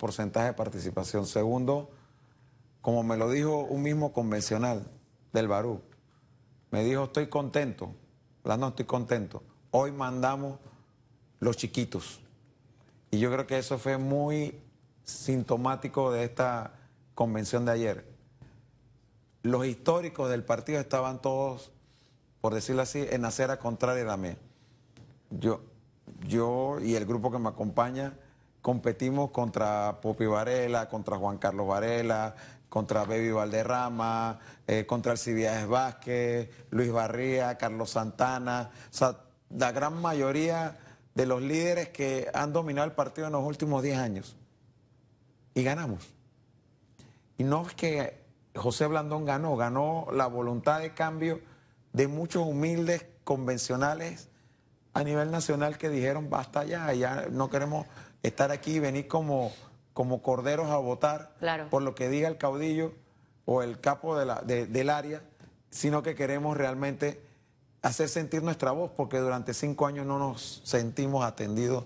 porcentaje de participación. Segundo, como me lo dijo un mismo convencional del Barú, me dijo, estoy contento, no estoy contento. Hoy mandamos los chiquitos. Y yo creo que eso fue muy sintomático de esta convención de ayer. Los históricos del partido estaban todos, por decirlo así, en hacer contraria a la Yo, yo y el grupo que me acompaña competimos contra Popi Varela, contra Juan Carlos Varela, contra Baby Valderrama, eh, contra Alcibiades Vázquez, Luis Barría, Carlos Santana. O sea, la gran mayoría de los líderes que han dominado el partido en los últimos 10 años. Y ganamos. Y no es que José Blandón ganó, ganó la voluntad de cambio de muchos humildes convencionales a nivel nacional que dijeron basta ya, ya no queremos estar aquí y venir como, como corderos a votar por lo que diga el caudillo o el capo de la, del área, sino que queremos realmente hacer sentir nuestra voz, porque durante cinco años no nos sentimos atendidos